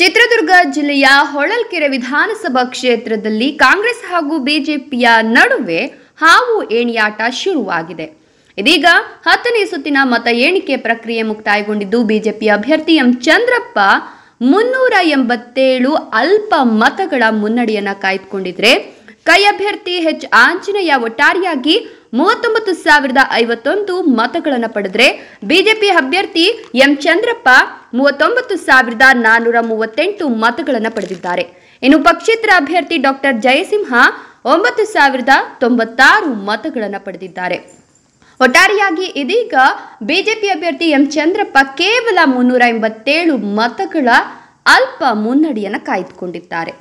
ಚಿತ್ರದುರ್ಗ ಜಿಲ್ಲೆಯ ಹೊಳಲ್ಕೆರೆ ವಿಧಾನಸಭಾ ಕ್ಷೇತ್ರದಲ್ಲಿ ಕಾಂಗ್ರೆಸ್ ಹಾಗೂ ಬಿಜೆಪಿಯ ನಡುವೆ ಹಾವು ಏಣಿಯಾಟ ಶುರುವಾಗಿದೆ ಇದೀಗ ಹತ್ತನೇ ಸುತ್ತಿನ ಮತ ಎಣಿಕೆ ಪ್ರಕ್ರಿಯೆ ಮುಕ್ತಾಯಗೊಂಡಿದ್ದು ಬಿಜೆಪಿ ಅಭ್ಯರ್ಥಿ ಎಂ ಚಂದ್ರಪ್ಪ ಮುನ್ನೂರ ಎಂಬತ್ತೇಳು ಅಲ್ಪ ಮತಗಳ ಮುನ್ನಡೆಯನ್ನ ಕಾಯ್ದುಕೊಂಡಿದ್ರೆ ಕೈ ಅಭ್ಯರ್ಥಿ ಎಚ್ ಆಂಜನೇಯ ಒಟ್ಟಾರಿಯಾಗಿ ಮೂವತ್ತೊಂಬತ್ತು ಸಾವಿರದ ಐವತ್ತೊಂದು ಮತಗಳನ್ನು ಪಡೆದರೆ ಬಿಜೆಪಿ ಅಭ್ಯರ್ಥಿ ಎಂ ಚಂದ್ರಪ್ಪ ಮೂವತ್ತೊಂಬತ್ತು ಸಾವಿರದ ನಾನ್ನೂರ ಮೂವತ್ತೆಂಟು ಮತಗಳನ್ನು ಪಡೆದಿದ್ದಾರೆ ಇನ್ನು ಪಕ್ಷೇತರ ಅಭ್ಯರ್ಥಿ ಡಾಕ್ಟರ್ ಜಯಸಿಂಹ ಒಂಬತ್ತು ಸಾವಿರದ ತೊಂಬತ್ತಾರು ಮತಗಳನ್ನು ಪಡೆದಿದ್ದಾರೆ ಒಟ್ಟಾರೆಯಾಗಿ ಇದೀಗ ಬಿಜೆಪಿ ಅಭ್ಯರ್ಥಿ ಎಂ ಚಂದ್ರಪ್ಪ ಕೇವಲ ಮುನ್ನೂರ ಎಂಬತ್ತೇಳು ಮತಗಳ ಅಲ್ಪ ಮುನ್ನಡಿಯನ್ನು ಕಾಯ್ದುಕೊಂಡಿದ್ದಾರೆ